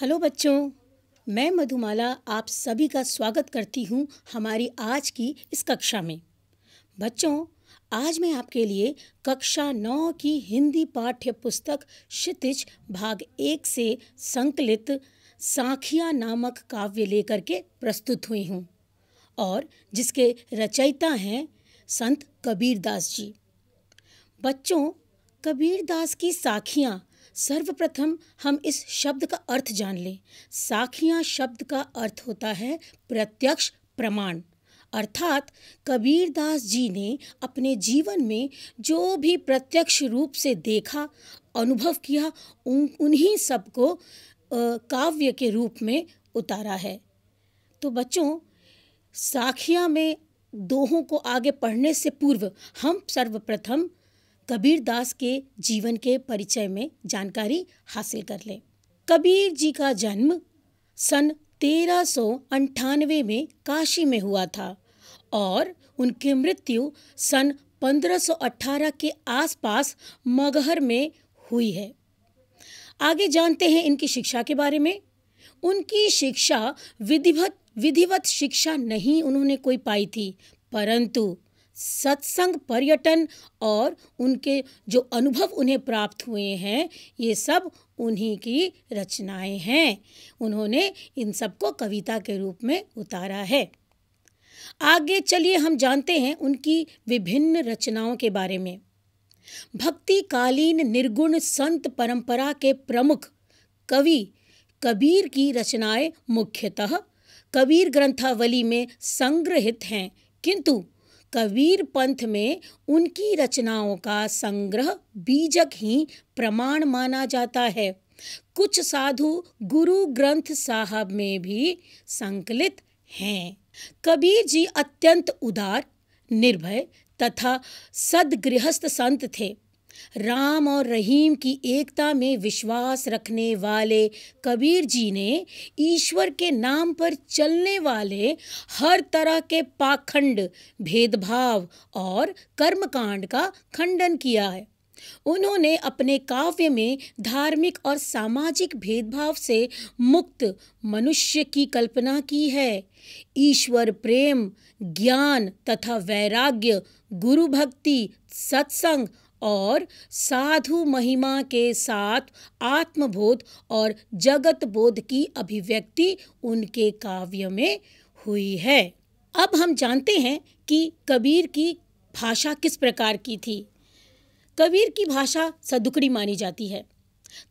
hello बच्चों मैं मधुमाला आप सभी का स्वागत करती हूँ हमारी आज की इस कक्षा में बच्चों आज मैं आपके लिए कक्षा नौ की हिंदी पाठ्य पुस्तक क्षितिज भाग एक से संकलित सांखिया नामक काव्य लेकर के प्रस्तुत हुई हूँ और जिसके रचयिता हैं संत कबीरदास जी बच्चों कबीरदास की साखियाँ सर्वप्रथम हम इस शब्द का अर्थ जान लें साखियाँ शब्द का अर्थ होता है प्रत्यक्ष प्रमाण अर्थात कबीरदास जी ने अपने जीवन में जो भी प्रत्यक्ष रूप से देखा अनुभव किया उन उन्हीं सबको काव्य के रूप में उतारा है तो बच्चों साखियाँ में दोहों को आगे पढ़ने से पूर्व हम सर्वप्रथम कबीर दास के जीवन के परिचय में जानकारी हासिल कर लें कबीर जी का जन्म सन तेरह सौ अंठानवे में काशी में हुआ था और उनकी मृत्यु सन पंद्रह सौ अट्ठारह के आसपास मगहर में हुई है आगे जानते हैं इनकी शिक्षा के बारे में उनकी शिक्षा विधिवत विधिवत शिक्षा नहीं उन्होंने कोई पाई थी परंतु सत्संग पर्यटन और उनके जो अनुभव उन्हें प्राप्त हुए हैं ये सब उन्हीं की रचनाएं हैं उन्होंने इन सबको कविता के रूप में उतारा है आगे चलिए हम जानते हैं उनकी विभिन्न रचनाओं के बारे में भक्ति कालीन निर्गुण संत परंपरा के प्रमुख कवि कबीर की रचनाएं मुख्यतः कबीर ग्रंथावली में संग्रहित हैं किंतु कबीर पंथ में उनकी रचनाओं का संग्रह बीजक ही प्रमाण माना जाता है कुछ साधु गुरु ग्रंथ साहब में भी संकलित हैं कबीर जी अत्यंत उदार निर्भय तथा सदगृहस्थ संत थे राम और रहीम की एकता में विश्वास रखने वाले कबीर जी ने ईश्वर के नाम पर चलने वाले हर तरह के पाखंड भेदभाव और कर्मकांड का खंडन किया है उन्होंने अपने काव्य में धार्मिक और सामाजिक भेदभाव से मुक्त मनुष्य की कल्पना की है ईश्वर प्रेम ज्ञान तथा वैराग्य गुरु भक्ति सत्संग और साधु महिमा के साथ आत्मबोध और जगत बोध की अभिव्यक्ति उनके काव्य में हुई है अब हम जानते हैं कि कबीर की भाषा किस प्रकार की थी कबीर की भाषा सदुकड़ी मानी जाती है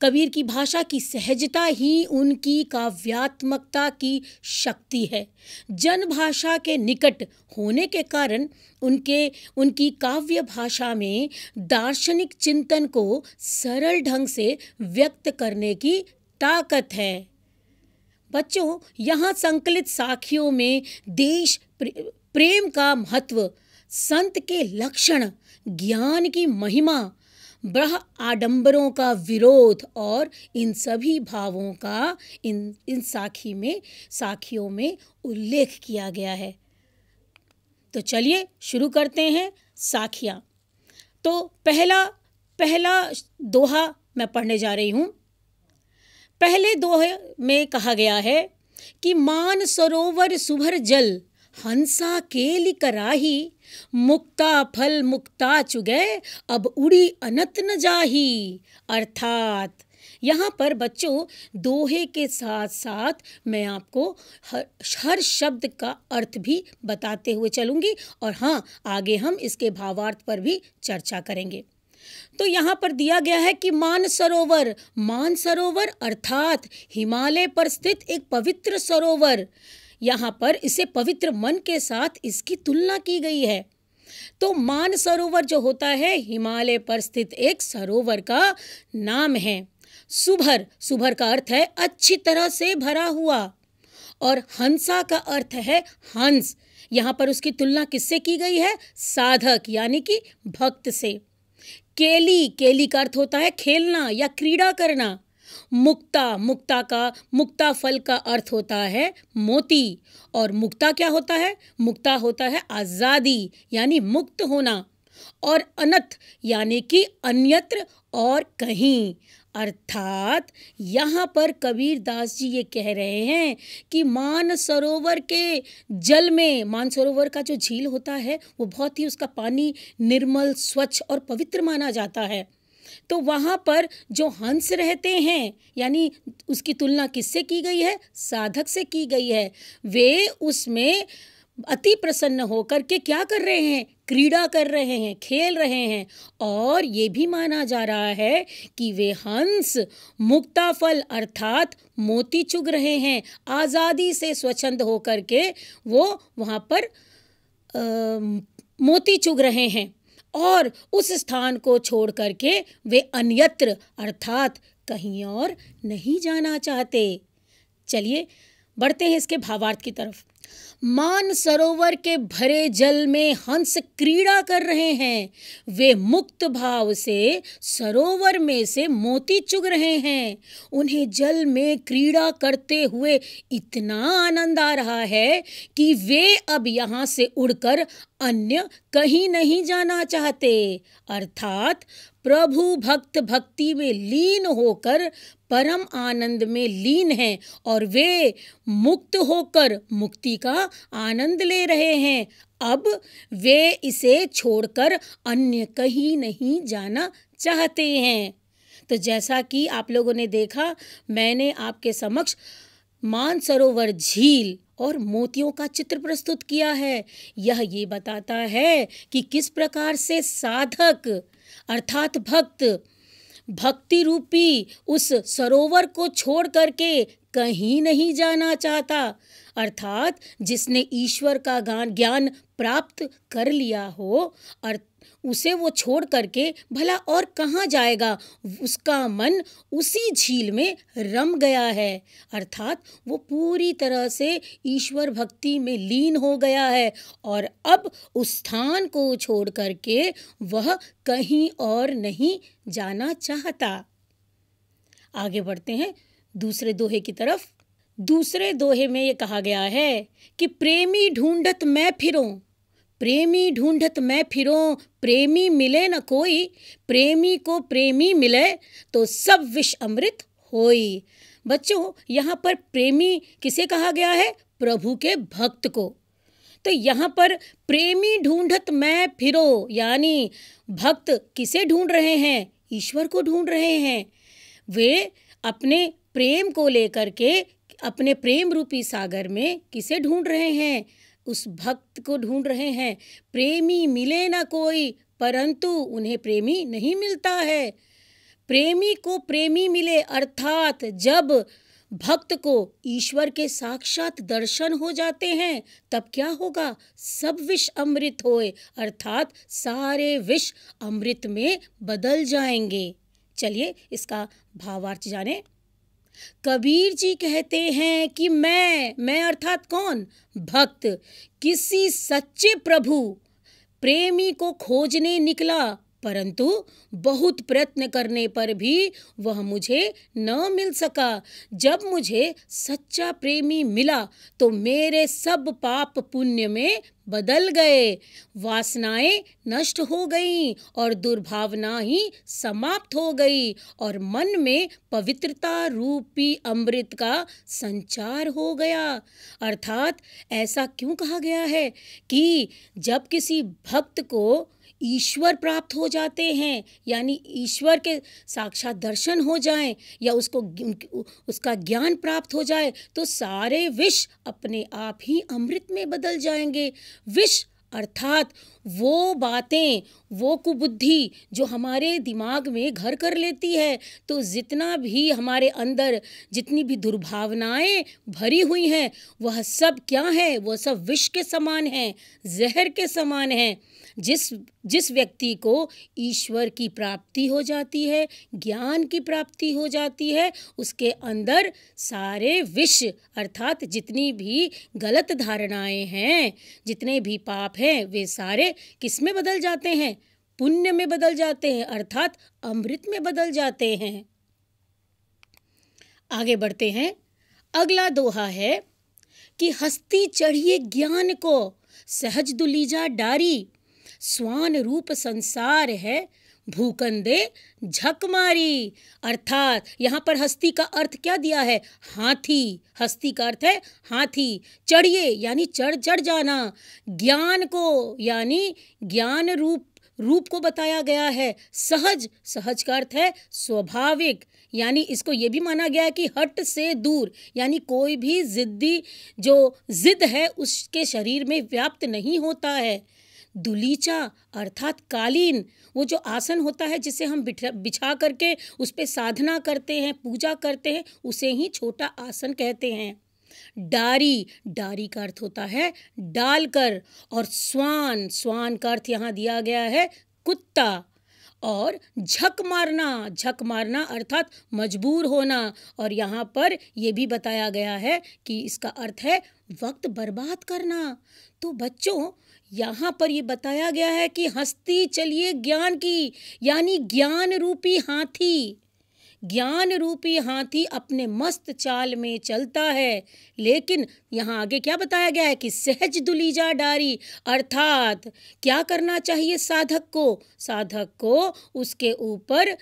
कबीर की भाषा की सहजता ही उनकी काव्यात्मकता की शक्ति है जन भाषा के निकट होने के कारण उनके उनकी काव्य भाषा में दार्शनिक चिंतन को सरल ढंग से व्यक्त करने की ताकत है बच्चों यहाँ संकलित साखियों में देश प्रेम का महत्व संत के लक्षण ज्ञान की महिमा ब्रह आडंबरों का विरोध और इन सभी भावों का इन इन साखी में साखियों में उल्लेख किया गया है तो चलिए शुरू करते हैं साखियाँ तो पहला पहला दोहा मैं पढ़ने जा रही हूँ पहले दोहे में कहा गया है कि मान सरोवर सुभर जल हंसा केली कराही मुक्ता फल मुक्ता चुगे अब उड़ी अनत न जाही अर्थात यहाँ पर बच्चों दोहे के साथ साथ मैं आपको हर, हर शब्द का अर्थ भी बताते हुए चलूँगी और हाँ आगे हम इसके भावार्थ पर भी चर्चा करेंगे तो यहाँ पर दिया गया है कि मान सरोवर मान सरोवर अर्थात हिमालय पर स्थित एक पवित्र सरोवर यहाँ पर इसे पवित्र मन के साथ इसकी तुलना की गई है तो मान सरोवर जो होता है हिमालय पर स्थित एक सरोवर का नाम है सुभर सुभर का अर्थ है अच्छी तरह से भरा हुआ और हंसा का अर्थ है हंस यहाँ पर उसकी तुलना किससे की गई है साधक यानी कि भक्त से केली केली का अर्थ होता है खेलना या क्रीड़ा करना मुक्ता मुक्ता का मुक्ता फल का अर्थ होता है मोती और मुक्ता क्या होता है मुक्ता होता है आज़ादी यानी मुक्त होना और अनथ यानी कि अन्यत्र और कहीं अर्थात यहाँ पर कबीर दास जी ये कह रहे हैं कि मान सरोवर के जल में मान सरोवर का जो झील होता है वो बहुत ही उसका पानी निर्मल स्वच्छ और पवित्र माना जाता है तो वहाँ पर जो हंस रहते हैं यानी उसकी तुलना किससे की गई है साधक से की गई है वे उसमें अति प्रसन्न होकर के क्या कर रहे हैं क्रीड़ा कर रहे हैं खेल रहे हैं और ये भी माना जा रहा है कि वे हंस मुक्ताफल अर्थात मोती चुग रहे हैं आज़ादी से स्वच्छंद होकर के वो वहाँ पर आ, मोती चुग रहे हैं और उस स्थान को छोड़ करके वे अन्यत्र अर्थात कहीं और नहीं जाना चाहते चलिए बढ़ते हैं इसके भावार्थ की तरफ मान सरोवर के भरे जल में हंस क्रीड़ा कर रहे हैं वे मुक्त भाव से सरोवर में से मोती चुग रहे हैं उन्हें जल में क्रीड़ा करते हुए इतना आनंद आ रहा है कि वे अब यहाँ से उड़कर अन्य कहीं नहीं जाना चाहते अर्थात प्रभु भक्त भक्ति में लीन होकर परम आनंद में लीन हैं और वे मुक्त होकर मुक्ति का आनंद ले रहे हैं अब वे इसे छोड़कर अन्य कहीं नहीं जाना चाहते हैं तो जैसा कि आप लोगों ने देखा मैंने आपके समक्ष मानसरोवर झील और मोतियों का चित्र प्रस्तुत किया है यह ये बताता है कि किस प्रकार से साधक अर्थात भक्त भक्ति रूपी उस सरोवर को छोड़ करके कहीं नहीं जाना चाहता अर्थात जिसने ईश्वर का ज्ञान प्राप्त कर लिया हो अर्थ उसे वो छोड़ करके भला और कहाँ जाएगा उसका मन उसी झील में रम गया है अर्थात वो पूरी तरह से ईश्वर भक्ति में लीन हो गया है और अब उस स्थान को छोड़ करके वह कहीं और नहीं जाना चाहता आगे बढ़ते हैं दूसरे दोहे की तरफ दूसरे दोहे में ये कहा गया है कि प्रेमी ढूंढत मैं फिरूं प्रेमी ढूंढत मैं फिरो प्रेमी मिले न कोई प्रेमी को प्रेमी मिले तो सब विष अमृत होई बच्चों यहाँ पर प्रेमी किसे कहा गया है प्रभु के भक्त को तो यहाँ पर प्रेमी ढूंढत मैं फिरो यानी भक्त किसे ढूंढ रहे हैं ईश्वर को ढूंढ रहे हैं वे अपने प्रेम को लेकर के अपने प्रेम रूपी सागर में किसे ढूंढ रहे हैं उस भक्त को ढूंढ रहे हैं प्रेमी मिले ना कोई परंतु उन्हें प्रेमी नहीं मिलता है प्रेमी को प्रेमी मिले अर्थात जब भक्त को ईश्वर के साक्षात दर्शन हो जाते हैं तब क्या होगा सब विष अमृत होए अर्थात सारे विष अमृत में बदल जाएंगे चलिए इसका भावार्थ जाने कबीर जी कहते हैं कि मैं मैं अर्थात कौन भक्त किसी सच्चे प्रभु प्रेमी को खोजने निकला परंतु बहुत प्रयत्न करने पर भी वह मुझे न मिल सका जब मुझे सच्चा प्रेमी मिला तो मेरे सब पाप पुण्य में बदल गए वासनाएं नष्ट हो गईं और दुर्भावना ही समाप्त हो गई और मन में पवित्रता रूपी अमृत का संचार हो गया अर्थात ऐसा क्यों कहा गया है कि जब किसी भक्त को ईश्वर प्राप्त हो जाते हैं यानी ईश्वर के साक्षात दर्शन हो जाए या उसको उसका ज्ञान प्राप्त हो जाए तो सारे विष अपने आप ही अमृत में बदल जाएंगे विष अर्थात वो बातें वो कुबुद्धि जो हमारे दिमाग में घर कर लेती है तो जितना भी हमारे अंदर जितनी भी दुर्भावनाएं भरी हुई हैं वह सब क्या है वह सब विष के समान हैं जहर के समान हैं जिस जिस व्यक्ति को ईश्वर की प्राप्ति हो जाती है ज्ञान की प्राप्ति हो जाती है उसके अंदर सारे विष अर्थात जितनी भी गलत धारणाएं हैं जितने भी पाप हैं वे सारे किस में बदल जाते हैं पुण्य में बदल जाते हैं अर्थात अमृत में बदल जाते हैं आगे बढ़ते हैं अगला दोहा है कि हस्ती चढ़िए ज्ञान को सहज दुलीजा डारी स्वान रूप संसार है भूकंदे झकमारी अर्थात यहाँ पर हस्ती का अर्थ क्या दिया है हाथी हस्ती का अर्थ है हाथी चढ़िए यानी चढ़ चढ़ जाना ज्ञान को यानी ज्ञान रूप रूप को बताया गया है सहज सहज का अर्थ है स्वाभाविक यानी इसको ये भी माना गया कि हट से दूर यानी कोई भी जिद्दी जो जिद है उसके शरीर में व्याप्त नहीं होता है दुलीचा अर्थात कालीन वो जो आसन होता है जिसे हम बिछा करके उस पर साधना करते हैं पूजा करते हैं उसे ही छोटा आसन कहते हैं डारी डारी का अर्थ होता है डालकर और स्वान स्वान का अर्थ यहाँ दिया गया है कुत्ता और झक मारना झक मारना अर्थात मजबूर होना और यहाँ पर यह भी बताया गया है कि इसका अर्थ है वक्त बर्बाद करना तो बच्चों यहाँ पर ये बताया गया है कि हस्ती चलिए ज्ञान की यानी ज्ञान रूपी हाथी ज्ञान रूपी हाथी अपने मस्त चाल में चलता है लेकिन यहाँ आगे क्या बताया गया है कि सहज दुलीजा डारी अर्थात क्या करना चाहिए साधक को साधक को उसके ऊपर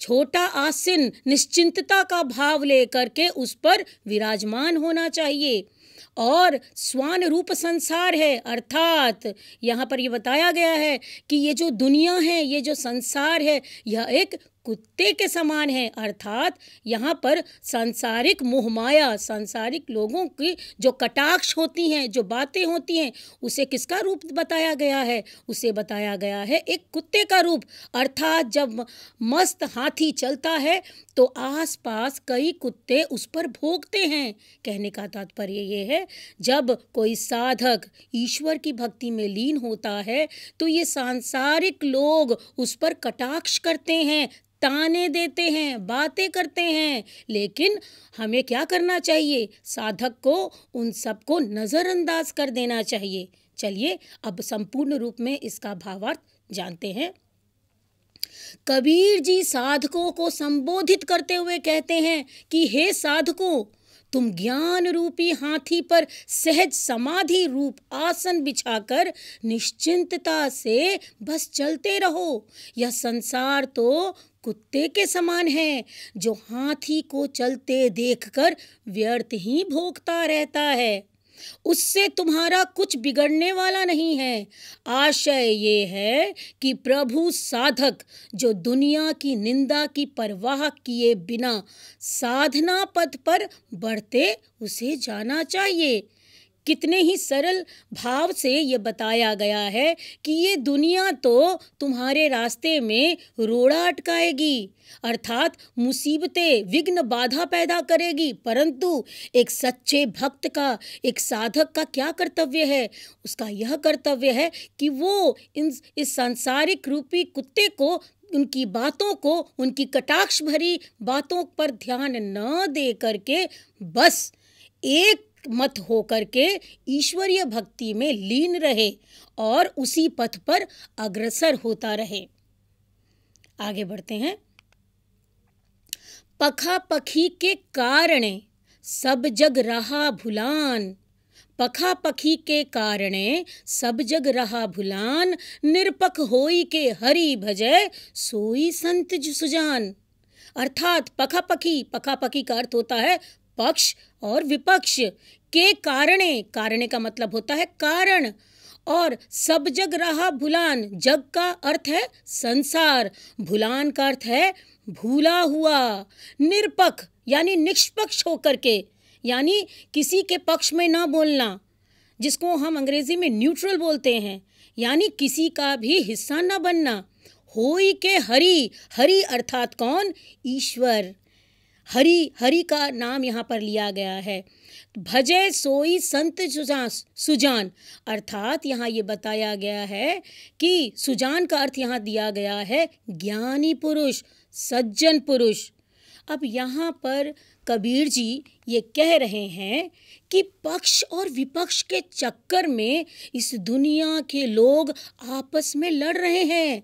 छोटा आसन निश्चिंतता का भाव लेकर के उस पर विराजमान होना चाहिए और स्वान रूप संसार है अर्थात यहाँ पर ये बताया गया है कि ये जो दुनिया है ये जो संसार है यह एक कुत्ते के समान हैं अर्थात यहाँ पर सांसारिक मोहमाया सांसारिक लोगों की जो कटाक्ष होती हैं जो बातें होती हैं उसे किसका रूप बताया गया है उसे बताया गया है एक कुत्ते का रूप अर्थात जब मस्त हाथी चलता है तो आसपास कई कुत्ते उस पर भोगते हैं कहने का तात्पर्य ये है जब कोई साधक ईश्वर की भक्ति में लीन होता है तो ये सांसारिक लोग उस पर कटाक्ष करते हैं ताने देते हैं बातें करते हैं लेकिन हमें क्या करना चाहिए साधक को उन सबको नज़रअंदाज कर देना चाहिए चलिए अब संपूर्ण रूप में इसका भावार्थ जानते हैं कबीर जी साधकों को संबोधित करते हुए कहते हैं कि हे साधकों तुम ज्ञान रूपी हाथी पर सहज समाधि रूप आसन बिछाकर निश्चिंतता से बस चलते रहो यह संसार तो कुत्ते के समान है जो हाथी को चलते देखकर व्यर्थ ही भोगता रहता है उससे तुम्हारा कुछ बिगड़ने वाला नहीं है आशय ये है कि प्रभु साधक जो दुनिया की निंदा की परवाह किए बिना साधना पथ पर बढ़ते उसे जाना चाहिए कितने ही सरल भाव से ये बताया गया है कि ये दुनिया तो तुम्हारे रास्ते में रोड़ा अटकाएगी अर्थात मुसीबतें विघ्न बाधा पैदा करेगी परंतु एक सच्चे भक्त का एक साधक का क्या कर्तव्य है उसका यह कर्तव्य है कि वो इन इस सांसारिक रूपी कुत्ते को उनकी बातों को उनकी कटाक्ष भरी बातों पर ध्यान न दे करके बस एक मत होकर के ईश्वरीय भक्ति में लीन रहे और उसी पथ पर अग्रसर होता रहे आगे बढ़ते हैं पखा पखी के कारणे सब जग रहा भुलान पखा पखी के कारणे सब जग रहा भुलान निरपख होई के हरि भजय सोई संत सुजान अर्थात पखा पखी पखा पखी का अर्थ होता है पक्ष और विपक्ष के कारणे कारणे का मतलब होता है कारण और सब जग रहा भुलान जग का अर्थ है संसार भुलान का अर्थ है भूला हुआ निरपक्ष यानी निष्पक्ष होकर के यानी किसी के पक्ष में ना बोलना जिसको हम अंग्रेजी में न्यूट्रल बोलते हैं यानी किसी का भी हिस्सा ना बनना होई के हरि हरि अर्थात कौन ईश्वर हरि हरि का नाम यहाँ पर लिया गया है भजे सोई संत सुजान सुजान अर्थात यहाँ ये बताया गया है कि सुजान का अर्थ यहाँ दिया गया है ज्ञानी पुरुष सज्जन पुरुष अब यहाँ पर कबीर जी ये कह रहे हैं कि पक्ष और विपक्ष के चक्कर में इस दुनिया के लोग आपस में लड़ रहे हैं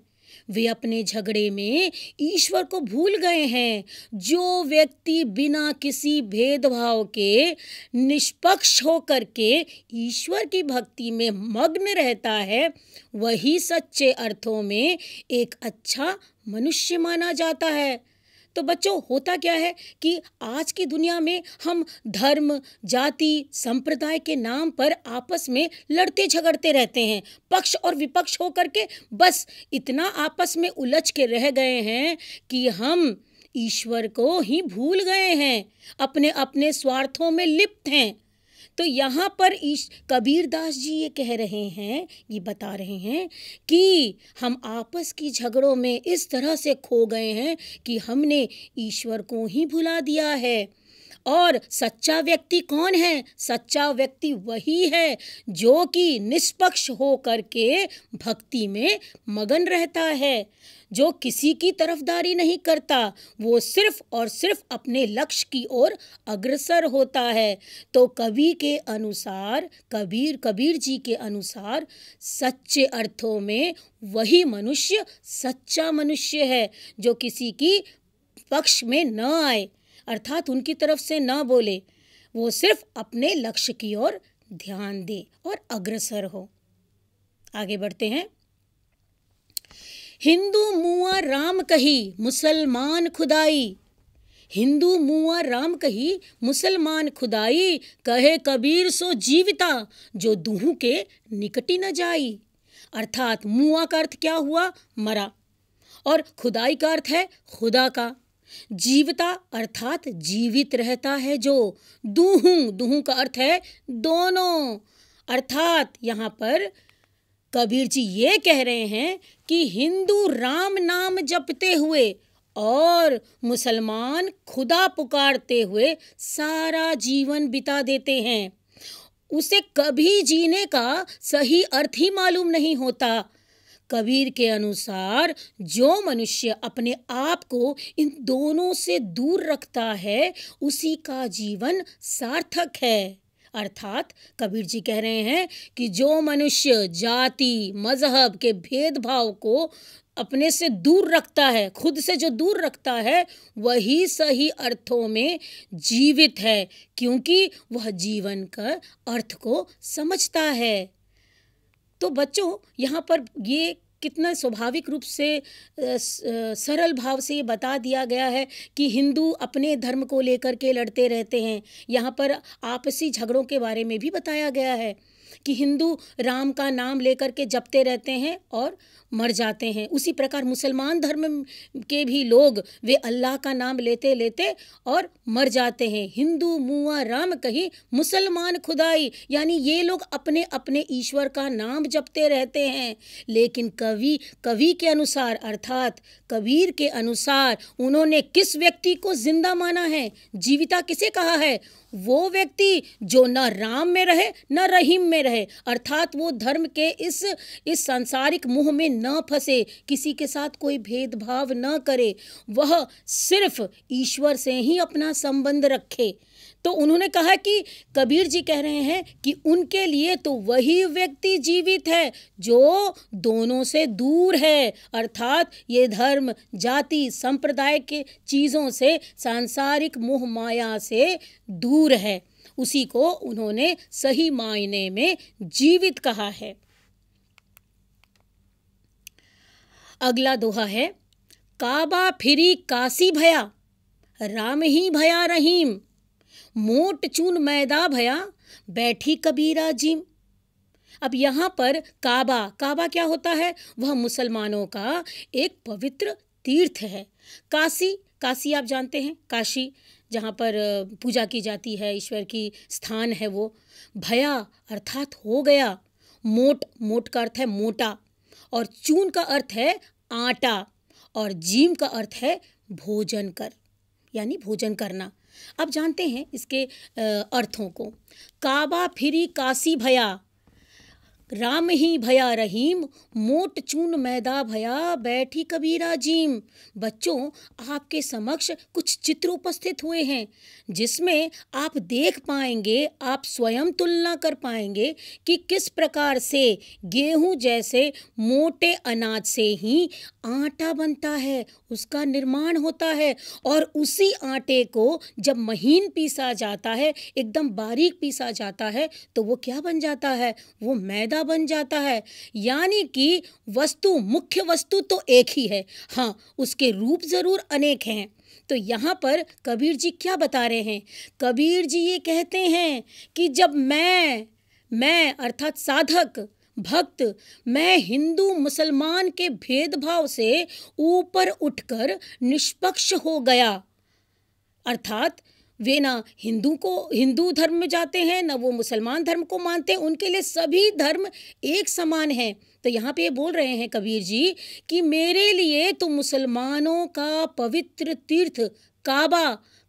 वे अपने झगड़े में ईश्वर को भूल गए हैं जो व्यक्ति बिना किसी भेदभाव के निष्पक्ष होकर के ईश्वर की भक्ति में मग्न रहता है वही सच्चे अर्थों में एक अच्छा मनुष्य माना जाता है तो बच्चों होता क्या है कि आज की दुनिया में हम धर्म जाति संप्रदाय के नाम पर आपस में लड़ते झगड़ते रहते हैं पक्ष और विपक्ष होकर के बस इतना आपस में उलझ के रह गए हैं कि हम ईश्वर को ही भूल गए हैं अपने अपने स्वार्थों में लिप्त हैं तो यहाँ पर ईश कबीर दास जी ये कह रहे हैं ये बता रहे हैं कि हम आपस की झगड़ों में इस तरह से खो गए हैं कि हमने ईश्वर को ही भुला दिया है और सच्चा व्यक्ति कौन है सच्चा व्यक्ति वही है जो कि निष्पक्ष हो करके भक्ति में मगन रहता है जो किसी की तरफदारी नहीं करता वो सिर्फ और सिर्फ अपने लक्ष्य की ओर अग्रसर होता है तो कवि के अनुसार कबीर कबीर जी के अनुसार सच्चे अर्थों में वही मनुष्य सच्चा मनुष्य है जो किसी की पक्ष में न आए अर्थात उनकी तरफ से ना बोले वो सिर्फ अपने लक्ष्य की ओर ध्यान दे और अग्रसर हो आगे बढ़ते हैं हिंदू मुआ राम कही मुसलमान खुदाई हिंदू मुआ राम कही मुसलमान खुदाई कहे कबीर सो जीविता जो दूह के निकटी न जाई अर्थात मुआ का अर्थ क्या हुआ मरा और खुदाई का अर्थ है खुदा का जीवता अर्थात जीवित रहता है जो दूहू दूहू का अर्थ है दोनों अर्थात यहाँ पर कबीर जी ये कह रहे हैं कि हिंदू राम नाम जपते हुए और मुसलमान खुदा पुकारते हुए सारा जीवन बिता देते हैं उसे कभी जीने का सही अर्थ ही मालूम नहीं होता कबीर के अनुसार जो मनुष्य अपने आप को इन दोनों से दूर रखता है उसी का जीवन सार्थक है अर्थात कबीर जी कह रहे हैं कि जो मनुष्य जाति मजहब के भेदभाव को अपने से दूर रखता है खुद से जो दूर रखता है वही सही अर्थों में जीवित है क्योंकि वह जीवन का अर्थ को समझता है तो बच्चों यहाँ पर ये कितना स्वाभाविक रूप से सरल भाव से ये बता दिया गया है कि हिंदू अपने धर्म को लेकर के लड़ते रहते हैं यहाँ पर आपसी झगड़ों के बारे में भी बताया गया है कि हिंदू राम का नाम लेकर के जपते रहते हैं और मर जाते हैं उसी प्रकार मुसलमान धर्म के भी लोग वे अल्लाह का नाम लेते लेते और मर जाते हैं हिंदू मुआ राम कही मुसलमान खुदाई यानी ये लोग अपने अपने ईश्वर का नाम जपते रहते हैं लेकिन कवि कवि के अनुसार अर्थात कबीर के अनुसार उन्होंने किस व्यक्ति को जिंदा माना है जीविता किसे कहा है वो व्यक्ति जो न राम में रहे न रहीम में रहे अर्थात वो धर्म के इस इस सांसारिक मुँह में न फंसे किसी के साथ कोई भेदभाव न करे वह सिर्फ ईश्वर से ही अपना संबंध रखे तो उन्होंने कहा कि कबीर जी कह रहे हैं कि उनके लिए तो वही व्यक्ति जीवित है जो दोनों से दूर है अर्थात ये धर्म जाति संप्रदाय के चीज़ों से सांसारिक मोह माया से दूर है उसी को उन्होंने सही मायने में जीवित कहा है अगला दोहा है काबा फिरी काशी भया राम ही भया रहीम मोट चून मैदा भया बैठी कबीरा जिम अब यहाँ पर काबा काबा क्या होता है वह मुसलमानों का एक पवित्र तीर्थ है काशी काशी आप जानते हैं काशी जहाँ पर पूजा की जाती है ईश्वर की स्थान है वो भया अर्थात हो गया मोट मोट का अर्थ है मोटा और चून का अर्थ है आटा और जीम का अर्थ है भोजन कर यानी भोजन करना अब जानते हैं इसके अर्थों को काबा फिरी काशी भया राम ही भया रहीम मोट चून मैदा भया बैठी कबीरा जीम बच्चों आपके समक्ष कुछ चित्र उपस्थित हुए हैं जिसमें आप देख पाएंगे आप स्वयं तुलना कर पाएंगे कि किस प्रकार से गेहूं जैसे मोटे अनाज से ही आटा बनता है उसका निर्माण होता है और उसी आटे को जब महीन पीसा जाता है एकदम बारीक पीसा जाता है तो वो क्या बन जाता है वो मैदा धारा बन जाता है यानी कि वस्तु मुख्य वस्तु तो एक ही है हाँ उसके रूप ज़रूर अनेक हैं तो यहाँ पर कबीर जी क्या बता रहे हैं कबीर जी ये कहते हैं कि जब मैं मैं अर्थात साधक भक्त मैं हिंदू मुसलमान के भेदभाव से ऊपर उठकर निष्पक्ष हो गया अर्थात वे ना हिंदू को हिंदू धर्म में जाते हैं ना वो मुसलमान धर्म को मानते हैं उनके लिए सभी धर्म एक समान हैं तो यहाँ पे ये बोल रहे हैं कबीर जी कि मेरे लिए तो मुसलमानों का पवित्र तीर्थ काबा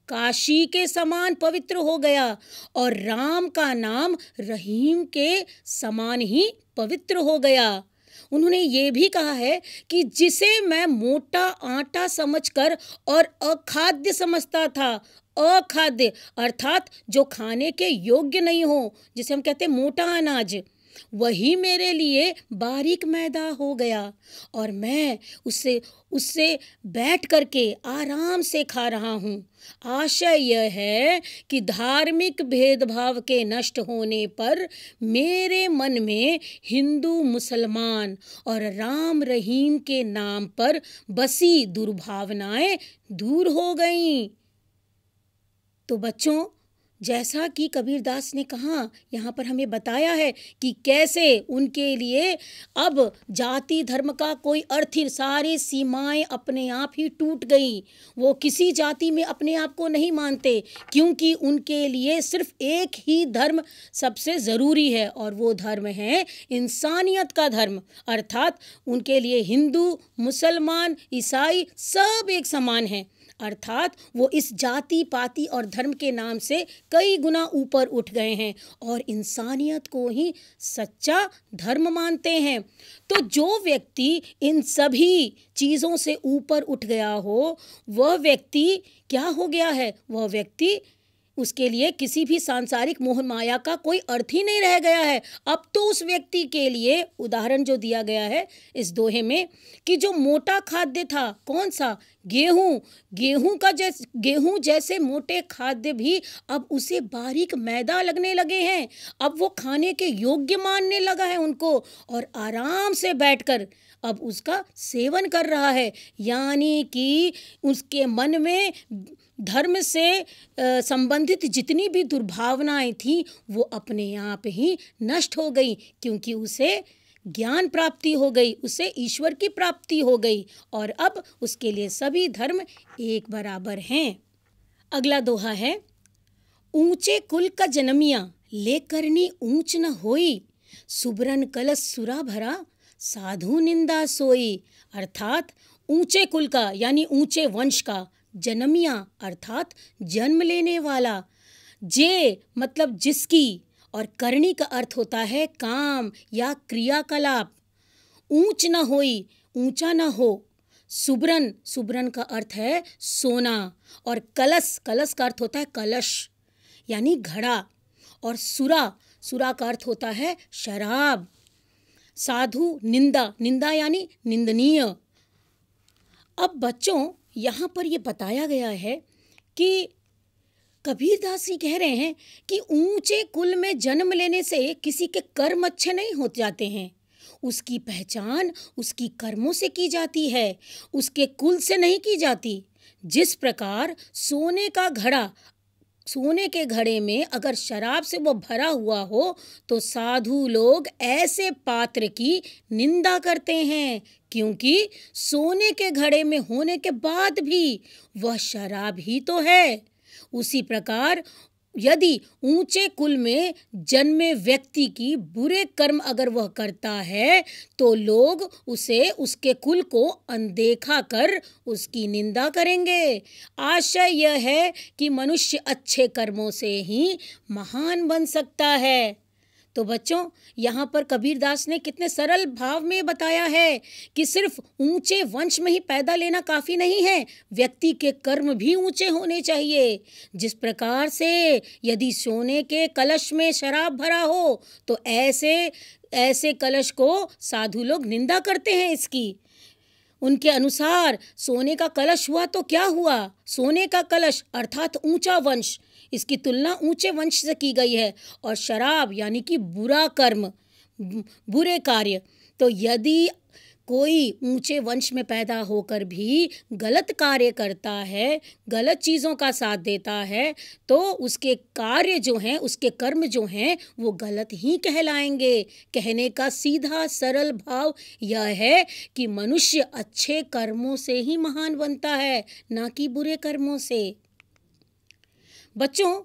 काशी के समान पवित्र हो गया और राम का नाम रहीम के समान ही पवित्र हो गया उन्होंने ये भी कहा है कि जिसे मैं मोटा आटा समझकर और अखाद्य समझता था अखाद्य अर्थात जो खाने के योग्य नहीं हो जिसे हम कहते हैं मोटा अनाज वही मेरे लिए बारीक मैदा हो गया और मैं उससे उससे बैठ करके आराम से खा रहा हूँ आशय यह है कि धार्मिक भेदभाव के नष्ट होने पर मेरे मन में हिंदू मुसलमान और राम रहीम के नाम पर बसी दुर्भावनाएं दूर हो गईं तो बच्चों जैसा कि कबीर दास ने कहा यहाँ पर हमें बताया है कि कैसे उनके लिए अब जाति धर्म का कोई अर्थ ही सारी सीमाएं अपने आप ही टूट गई वो किसी जाति में अपने आप को नहीं मानते क्योंकि उनके लिए सिर्फ एक ही धर्म सबसे ज़रूरी है और वो धर्म है इंसानियत का धर्म अर्थात उनके लिए हिंदू मुसलमान ईसाई सब एक समान हैं अर्थात वो इस जाति पाति और धर्म के नाम से कई गुना ऊपर उठ गए हैं और इंसानियत को ही सच्चा धर्म मानते हैं तो जो व्यक्ति इन सभी चीज़ों से ऊपर उठ गया हो वह व्यक्ति क्या हो गया है वह व्यक्ति उसके लिए किसी भी सांसारिक मोहन माया का कोई अर्थ ही नहीं रह गया है अब तो उस व्यक्ति के लिए उदाहरण जो दिया गया है इस दोहे में कि जो मोटा खाद्य था कौन सा गेहूं गेहूं का जैसे गेहूं जैसे मोटे खाद्य भी अब उसे बारीक मैदा लगने लगे हैं अब वो खाने के योग्य मानने लगा है उनको और आराम से बैठकर अब उसका सेवन कर रहा है यानी कि उसके मन में धर्म से संबंधित जितनी भी दुर्भावनाएं थीं वो अपने आप ही नष्ट हो गई क्योंकि उसे ज्ञान प्राप्ति हो गई उसे ईश्वर की प्राप्ति हो गई और अब उसके लिए सभी धर्म एक बराबर हैं अगला दोहा है ऊंचे कुल का जन्मिया ले करनी ऊंच न होई सुबरन कलश सुरा भरा साधु निंदा सोई अर्थात ऊंचे कुल का यानी ऊंचे वंश का जन्मिया अर्थात जन्म लेने वाला जे मतलब जिसकी और करणी का अर्थ होता है काम या क्रियाकलाप ऊंच न होई ऊंचा न हो सुब्रन सुब्रन का अर्थ है सोना और कलश कलश का अर्थ होता है कलश यानी घड़ा और सुरा सुरा का अर्थ होता है शराब साधु निंदा निंदा यानी निंदनीय अब बच्चों यहाँ पर ये बताया गया है कि कबीर दास जी कह रहे हैं कि ऊंचे कुल में जन्म लेने से किसी के कर्म अच्छे नहीं हो जाते हैं उसकी पहचान उसकी कर्मों से की जाती है उसके कुल से नहीं की जाती जिस प्रकार सोने का घड़ा सोने के घड़े में अगर शराब से वो भरा हुआ हो तो साधु लोग ऐसे पात्र की निंदा करते हैं क्योंकि सोने के घड़े में होने के बाद भी वह शराब ही तो है उसी प्रकार यदि ऊंचे कुल में जन्मे व्यक्ति की बुरे कर्म अगर वह करता है तो लोग उसे उसके कुल को अनदेखा कर उसकी निंदा करेंगे आशय यह है कि मनुष्य अच्छे कर्मों से ही महान बन सकता है तो बच्चों यहाँ पर कबीरदास ने कितने सरल भाव में बताया है कि सिर्फ ऊंचे वंश में ही पैदा लेना काफ़ी नहीं है व्यक्ति के कर्म भी ऊंचे होने चाहिए जिस प्रकार से यदि सोने के कलश में शराब भरा हो तो ऐसे ऐसे कलश को साधु लोग निंदा करते हैं इसकी उनके अनुसार सोने का कलश हुआ तो क्या हुआ सोने का कलश अर्थात ऊंचा वंश इसकी तुलना ऊंचे वंश से की गई है और शराब यानी कि बुरा कर्म बुरे कार्य तो यदि कोई ऊंचे वंश में पैदा होकर भी गलत कार्य करता है गलत चीज़ों का साथ देता है तो उसके कार्य जो हैं उसके कर्म जो हैं वो गलत ही कहलाएंगे कहने का सीधा सरल भाव यह है कि मनुष्य अच्छे कर्मों से ही महान बनता है ना कि बुरे कर्मों से बच्चों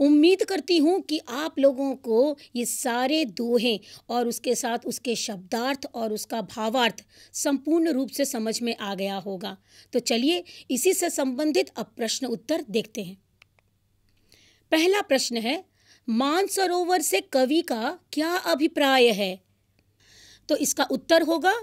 उम्मीद करती हूँ कि आप लोगों को ये सारे दोहे और उसके साथ उसके शब्दार्थ और उसका भावार्थ संपूर्ण रूप से समझ में आ गया होगा तो चलिए इसी से संबंधित अब प्रश्न उत्तर देखते हैं पहला प्रश्न है मानसरोवर से कवि का क्या अभिप्राय है तो इसका उत्तर होगा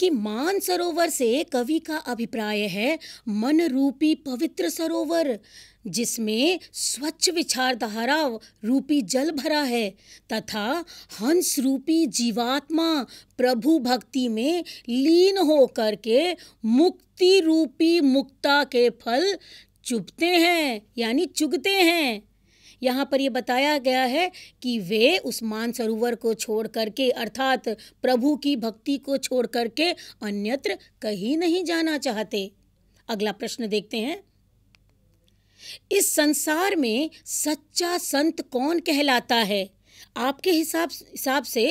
कि मान सरोवर से कवि का अभिप्राय है मन रूपी पवित्र सरोवर जिसमें स्वच्छ विचारधारा रूपी जल भरा है तथा हंस रूपी जीवात्मा प्रभु भक्ति में लीन होकर के मुक्ति रूपी मुक्ता के फल चुभते हैं यानी चुगते हैं यहाँ पर ये बताया गया है कि वे उस मानसरोवर को छोड़ करके अर्थात प्रभु की भक्ति को छोड़ करके अन्यत्र कहीं नहीं जाना चाहते अगला प्रश्न देखते हैं इस संसार में सच्चा संत कौन कहलाता है आपके हिसाब हिसाब से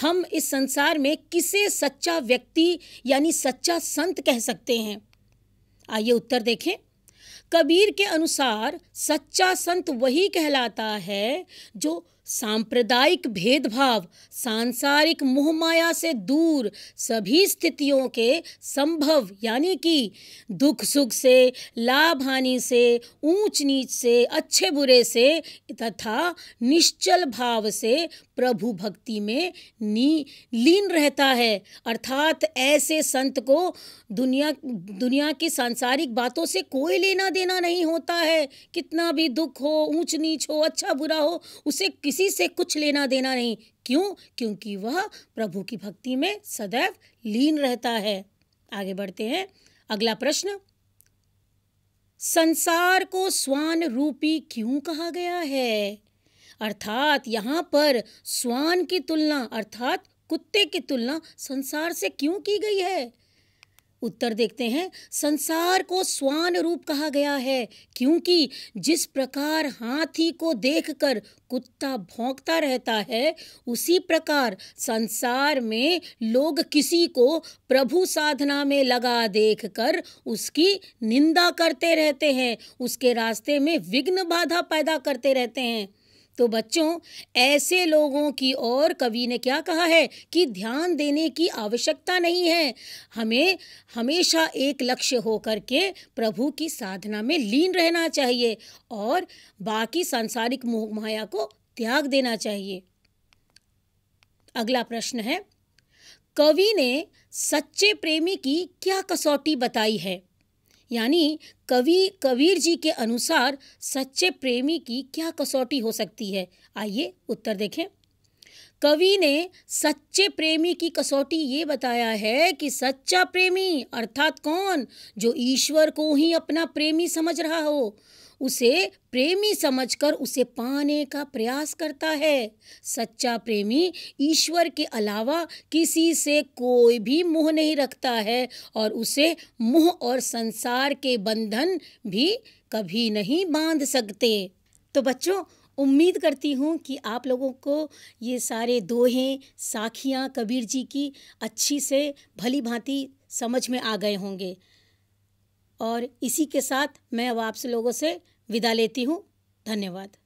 हम इस संसार में किसे सच्चा व्यक्ति यानी सच्चा संत कह सकते हैं आइए उत्तर देखें कबीर के अनुसार सच्चा संत वही कहलाता है जो सांप्रदायिक भेदभाव सांसारिक मोहमाया से दूर सभी स्थितियों के संभव यानी कि दुख सुख से लाभ हानि से ऊंच नीच से अच्छे बुरे से तथा निश्चल भाव से प्रभु भक्ति में नी लीन रहता है अर्थात ऐसे संत को दुनिया दुनिया की सांसारिक बातों से कोई लेना देना नहीं होता है कितना भी दुख हो ऊंच नीच हो अच्छा बुरा हो उसे किसी किसी से कुछ लेना देना नहीं क्यों क्योंकि वह प्रभु की भक्ति में सदैव लीन रहता है आगे बढ़ते हैं अगला प्रश्न संसार को स्वान रूपी क्यों कहा गया है अर्थात यहाँ पर स्वान की तुलना अर्थात कुत्ते की तुलना संसार से क्यों की गई है उत्तर देखते हैं संसार को स्वान रूप कहा गया है क्योंकि जिस प्रकार हाथी को देखकर कुत्ता भौंकता रहता है उसी प्रकार संसार में लोग किसी को प्रभु साधना में लगा देखकर उसकी निंदा करते रहते हैं उसके रास्ते में विघ्न बाधा पैदा करते रहते हैं तो बच्चों ऐसे लोगों की ओर कवि ने क्या कहा है कि ध्यान देने की आवश्यकता नहीं है हमें हमेशा एक लक्ष्य होकर के प्रभु की साधना में लीन रहना चाहिए और बाकी सांसारिक मोह माया को त्याग देना चाहिए अगला प्रश्न है कवि ने सच्चे प्रेमी की क्या कसौटी बताई है यानी कवि कबीर जी के अनुसार सच्चे प्रेमी की क्या कसौटी हो सकती है आइए उत्तर देखें कवि ने सच्चे प्रेमी की कसौटी ये बताया है कि सच्चा प्रेमी अर्थात कौन जो ईश्वर को ही अपना प्रेमी समझ रहा हो उसे प्रेमी समझकर उसे पाने का प्रयास करता है सच्चा प्रेमी ईश्वर के अलावा किसी से कोई भी मुँह नहीं रखता है और उसे मुँह और संसार के बंधन भी कभी नहीं बांध सकते तो बच्चों उम्मीद करती हूँ कि आप लोगों को ये सारे दोहे साखियाँ कबीर जी की अच्छी से भली भांति समझ में आ गए होंगे और इसी के साथ मैं अब आपसे लोगों से विदा लेती हूँ धन्यवाद